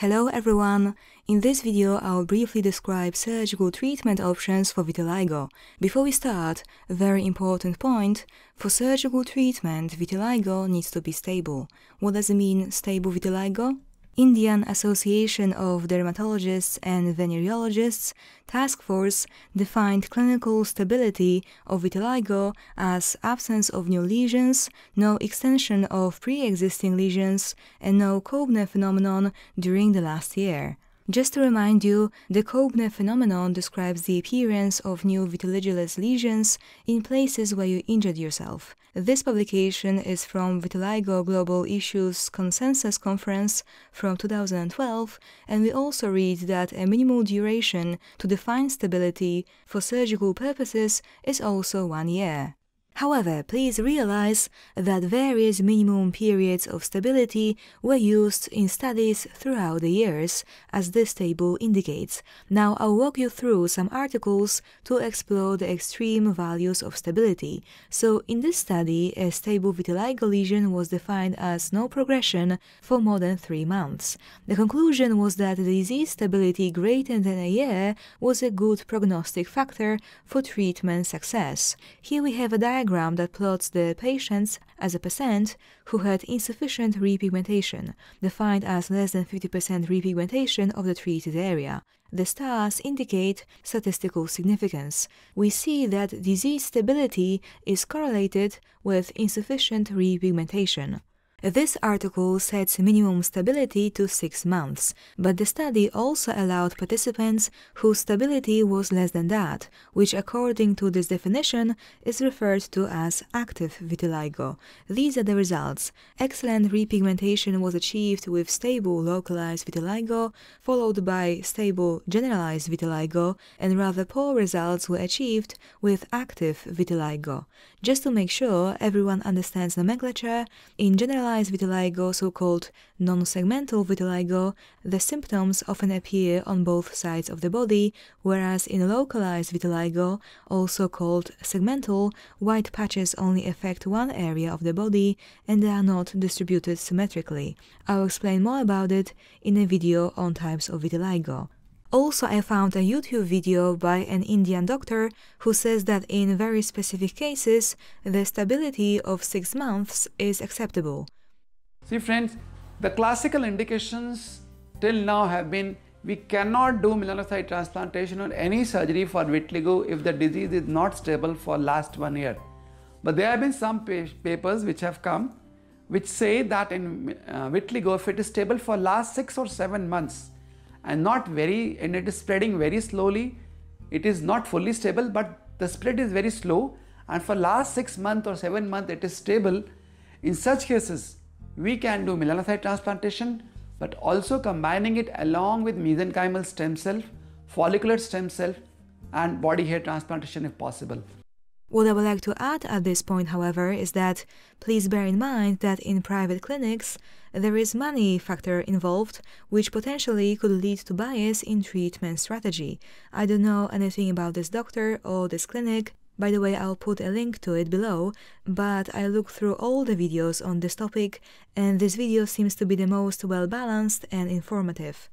Hello everyone! In this video I'll briefly describe surgical treatment options for vitiligo. Before we start, a very important point, for surgical treatment vitiligo needs to be stable. What does it mean stable vitiligo? Indian Association of Dermatologists and Venereologists task force defined clinical stability of vitiligo as absence of new lesions, no extension of pre-existing lesions, and no Kobner phenomenon during the last year. Just to remind you, the Koebner phenomenon describes the appearance of new vitiliginous lesions in places where you injured yourself. This publication is from Vitiligo Global Issues Consensus Conference from 2012, and we also read that a minimal duration to define stability for surgical purposes is also one year. However, please realize that various minimum periods of stability were used in studies throughout the years, as this table indicates. Now I'll walk you through some articles to explore the extreme values of stability. So in this study, a stable vitiligo lesion was defined as no progression for more than three months. The conclusion was that disease stability greater than a year was a good prognostic factor for treatment success. Here we have a diagram diagram that plots the patients as a percent who had insufficient repigmentation, defined as less than 50% repigmentation of the treated area. The stars indicate statistical significance. We see that disease stability is correlated with insufficient repigmentation. This article sets minimum stability to 6 months, but the study also allowed participants whose stability was less than that, which according to this definition is referred to as active vitiligo. These are the results. Excellent repigmentation was achieved with stable localized vitiligo, followed by stable generalized vitiligo, and rather poor results were achieved with active vitiligo. Just to make sure everyone understands nomenclature, in general generalized vitiligo, so called non segmental vitiligo, the symptoms often appear on both sides of the body, whereas in localized vitiligo, also called segmental, white patches only affect one area of the body and they are not distributed symmetrically. I'll explain more about it in a video on types of vitiligo. Also, I found a YouTube video by an Indian doctor who says that in very specific cases, the stability of six months is acceptable. See friends, the classical indications till now have been we cannot do melanocyte transplantation or any surgery for vitiligo if the disease is not stable for last one year. But there have been some papers which have come which say that in uh, vitiligo if it is stable for last 6 or 7 months and not very and it is spreading very slowly it is not fully stable but the spread is very slow and for last 6 month or 7 month it is stable in such cases we can do melanocyte transplantation but also combining it along with mesenchymal stem cell, follicular stem cell and body hair transplantation if possible. What I would like to add at this point, however, is that please bear in mind that in private clinics, there is money factor involved, which potentially could lead to bias in treatment strategy. I don't know anything about this doctor or this clinic, by the way, I'll put a link to it below, but I looked through all the videos on this topic and this video seems to be the most well-balanced and informative.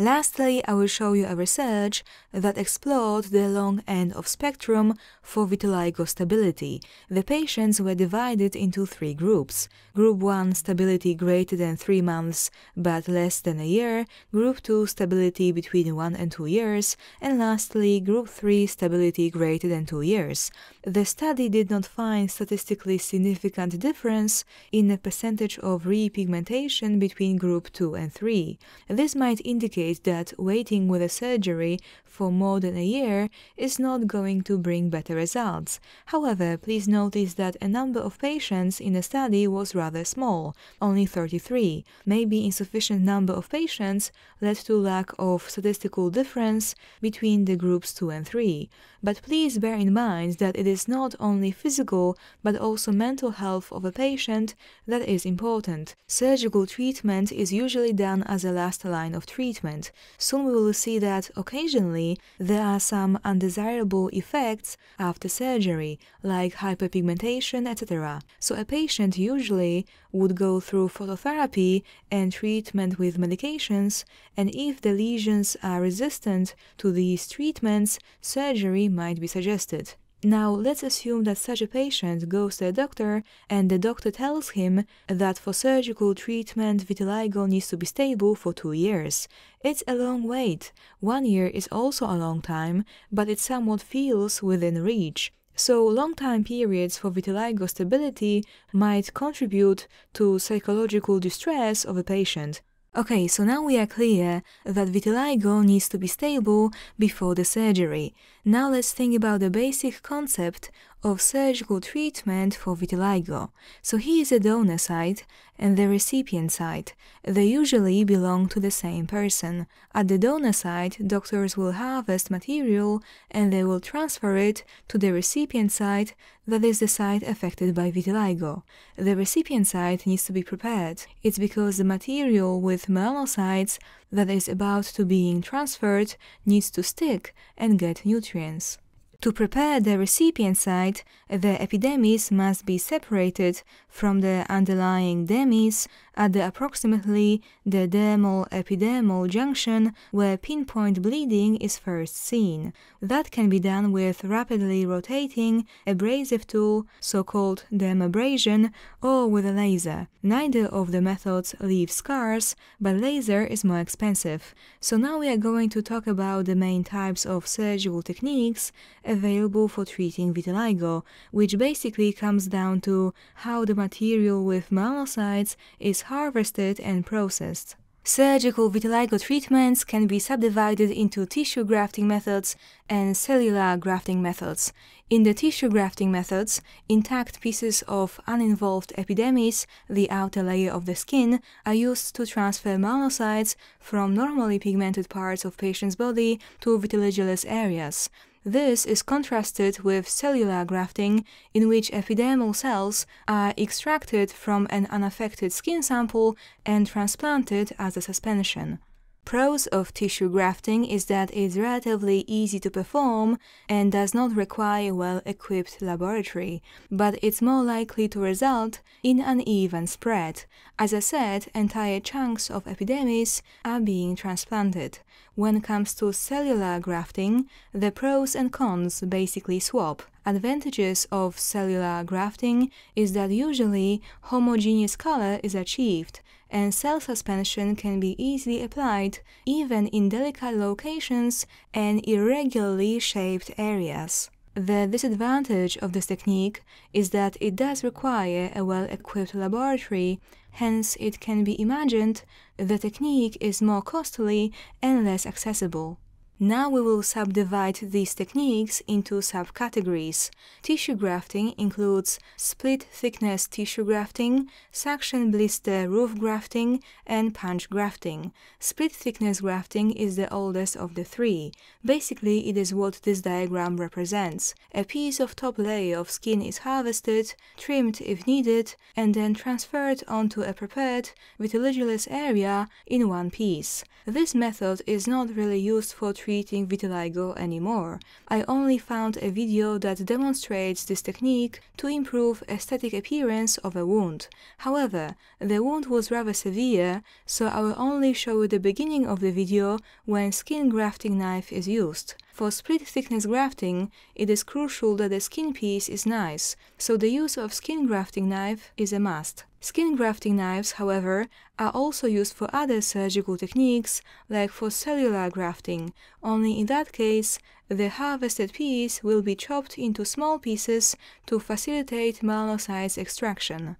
Lastly, I will show you a research that explored the long end of spectrum for vitiligo stability. The patients were divided into three groups. Group 1 stability greater than 3 months but less than a year, group 2 stability between 1 and 2 years, and lastly group 3 stability greater than 2 years. The study did not find statistically significant difference in the percentage of repigmentation between group 2 and 3. This might indicate that waiting with a surgery for more than a year is not going to bring better results. However, please notice that a number of patients in the study was rather small, only 33. Maybe insufficient number of patients led to lack of statistical difference between the groups 2 and 3. But please bear in mind that it is not only physical but also mental health of a patient that is important. Surgical treatment is usually done as a last line of treatment Soon we will see that occasionally there are some undesirable effects after surgery, like hyperpigmentation, etc. So a patient usually would go through phototherapy and treatment with medications, and if the lesions are resistant to these treatments, surgery might be suggested. Now, let's assume that such a patient goes to a doctor and the doctor tells him that for surgical treatment vitiligo needs to be stable for two years. It's a long wait. One year is also a long time, but it somewhat feels within reach. So, long time periods for vitiligo stability might contribute to psychological distress of a patient. Okay, so now we are clear that vitiligo needs to be stable before the surgery. Now let's think about the basic concept of surgical treatment for vitiligo, so he is a donor site and the recipient site. They usually belong to the same person. At the donor site, doctors will harvest material and they will transfer it to the recipient site, that is the site affected by vitiligo. The recipient site needs to be prepared. It's because the material with melanocytes that is about to being transferred needs to stick and get nutrients. To prepare the recipient site, the epidemies must be separated from the underlying demis at the approximately the dermal-epidermal junction where pinpoint bleeding is first seen. That can be done with rapidly rotating abrasive tool, so-called dermabrasion, or with a laser. Neither of the methods leave scars, but laser is more expensive. So now we are going to talk about the main types of surgical techniques, available for treating vitiligo, which basically comes down to how the material with melanocytes is harvested and processed. Surgical vitiligo treatments can be subdivided into tissue grafting methods and cellular grafting methods. In the tissue grafting methods, intact pieces of uninvolved epidermis, the outer layer of the skin, are used to transfer melanocytes from normally pigmented parts of patient's body to vitiliginous areas. This is contrasted with cellular grafting, in which epidermal cells are extracted from an unaffected skin sample and transplanted as a suspension. Pros of tissue grafting is that it's relatively easy to perform and does not require a well-equipped laboratory, but it's more likely to result in an even spread. As I said, entire chunks of epidermis are being transplanted. When it comes to cellular grafting, the pros and cons basically swap. Advantages of cellular grafting is that usually homogeneous color is achieved, and cell suspension can be easily applied, even in delicate locations and irregularly shaped areas. The disadvantage of this technique is that it does require a well-equipped laboratory, hence it can be imagined the technique is more costly and less accessible. Now we will subdivide these techniques into subcategories. Tissue grafting includes split thickness tissue grafting, suction blister roof grafting, and punch grafting. Split thickness grafting is the oldest of the three. Basically, it is what this diagram represents. A piece of top layer of skin is harvested, trimmed if needed, and then transferred onto a prepared vitiliginous area in one piece. This method is not really used for treating treating vitiligo anymore. I only found a video that demonstrates this technique to improve aesthetic appearance of a wound. However, the wound was rather severe, so I will only show you the beginning of the video when skin grafting knife is used. For split thickness grafting, it is crucial that the skin piece is nice, so the use of skin grafting knife is a must. Skin grafting knives, however, are also used for other surgical techniques, like for cellular grafting, only in that case, the harvested piece will be chopped into small pieces to facilitate melanocytes extraction.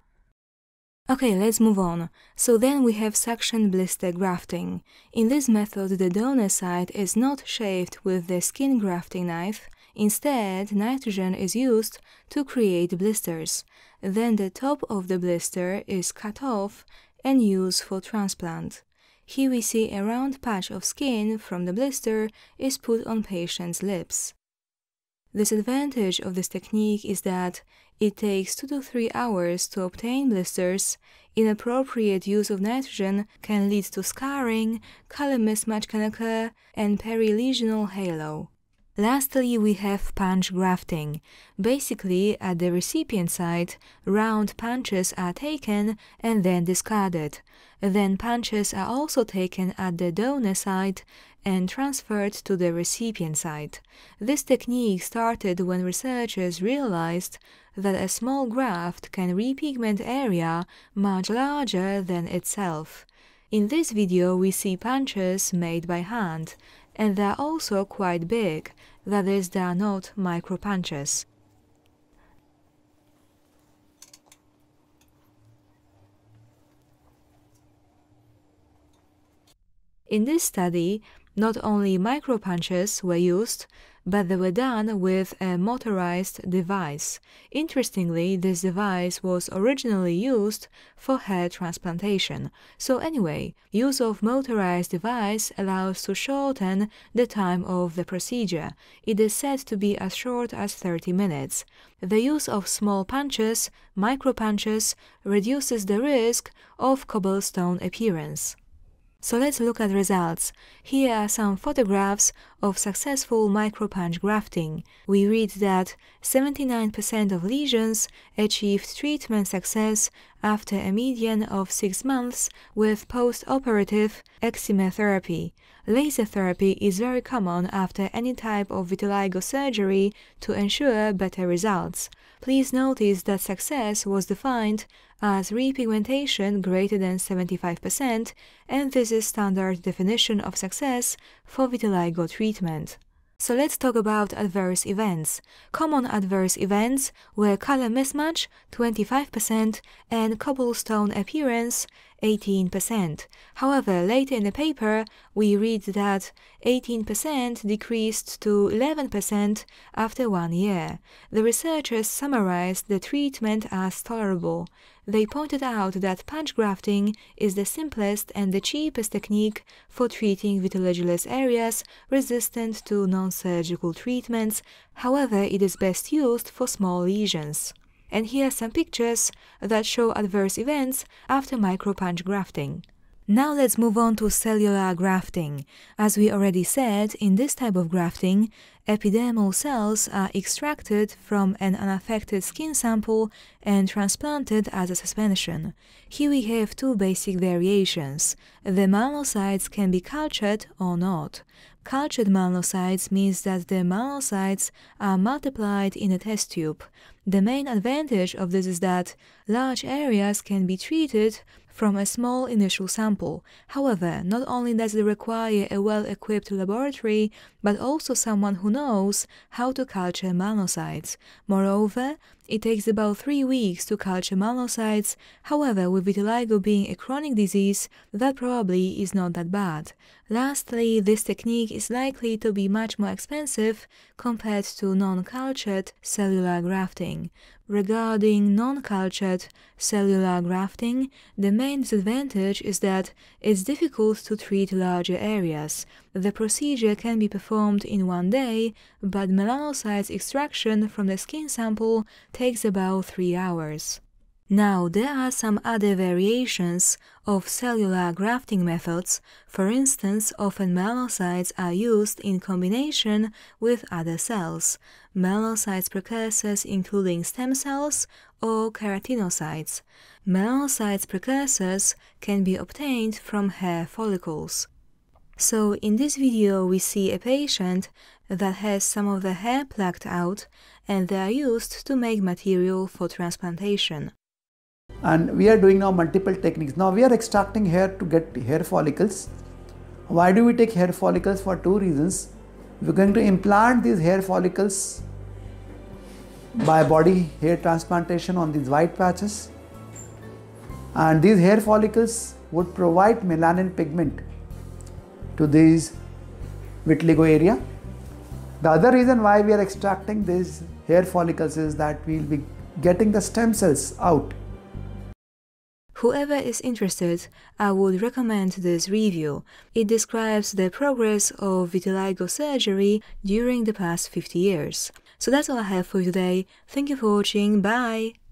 Okay, let's move on. So then we have suction blister grafting. In this method, the donor site is not shaved with the skin grafting knife. Instead, nitrogen is used to create blisters. Then the top of the blister is cut off and used for transplant. Here we see a round patch of skin from the blister is put on patient's lips. Disadvantage of this technique is that it takes 2 to 3 hours to obtain blisters. Inappropriate use of nitrogen can lead to scarring, color mismatch can occur, and perilesional halo. Lastly, we have punch grafting. Basically, at the recipient side, round punches are taken and then discarded. Then punches are also taken at the donor side and transferred to the recipient side. This technique started when researchers realized that a small graft can repigment area much larger than itself. In this video, we see punches made by hand, and they're also quite big, that is, they are not micro punches. In this study, not only micro punches were used, but they were done with a motorized device. Interestingly, this device was originally used for hair transplantation. So anyway, use of motorized device allows to shorten the time of the procedure. It is said to be as short as 30 minutes. The use of small punches, micro punches, reduces the risk of cobblestone appearance. So let's look at results. Here are some photographs of successful micropunch grafting. We read that 79% of lesions achieved treatment success after a median of 6 months with post-operative eczema therapy. Laser therapy is very common after any type of vitiligo surgery to ensure better results. Please notice that success was defined as repigmentation greater than 75%, and this is standard definition of success for vitiligo treatment. So let's talk about adverse events. Common adverse events were color mismatch 25% and cobblestone appearance 18%. However, later in the paper, we read that 18% decreased to 11% after one year. The researchers summarized the treatment as tolerable. They pointed out that punch grafting is the simplest and the cheapest technique for treating vitellogilous areas resistant to non-surgical treatments, however it is best used for small lesions and here are some pictures that show adverse events after micropunch grafting. Now let's move on to cellular grafting. As we already said, in this type of grafting, epidermal cells are extracted from an unaffected skin sample and transplanted as a suspension. Here we have two basic variations. The melanocytes can be cultured or not. Cultured melanocytes means that the melanocytes are multiplied in a test tube. The main advantage of this is that large areas can be treated from a small initial sample. However, not only does it require a well-equipped laboratory, but also someone who knows how to culture melanocytes. Moreover, it takes about three weeks to culture melanocytes, however, with vitiligo being a chronic disease, that probably is not that bad. Lastly, this technique is likely to be much more expensive compared to non-cultured cellular grafting. Regarding non-cultured cellular grafting, the main disadvantage is that it's difficult to treat larger areas. The procedure can be performed in one day, but melanocytes extraction from the skin sample takes about 3 hours. Now, there are some other variations of cellular grafting methods, for instance, often melanocytes are used in combination with other cells, melanocytes precursors including stem cells or keratinocytes. Melanocytes precursors can be obtained from hair follicles. So in this video we see a patient that has some of the hair plucked out and they are used to make material for transplantation. And we are doing now multiple techniques. Now we are extracting hair to get hair follicles. Why do we take hair follicles? For two reasons. We're going to implant these hair follicles by body hair transplantation on these white patches. And these hair follicles would provide melanin pigment to this vitiligo area. The other reason why we are extracting these hair follicles is that we will be getting the stem cells out. Whoever is interested, I would recommend this review. It describes the progress of vitiligo surgery during the past 50 years. So that's all I have for today. Thank you for watching. Bye!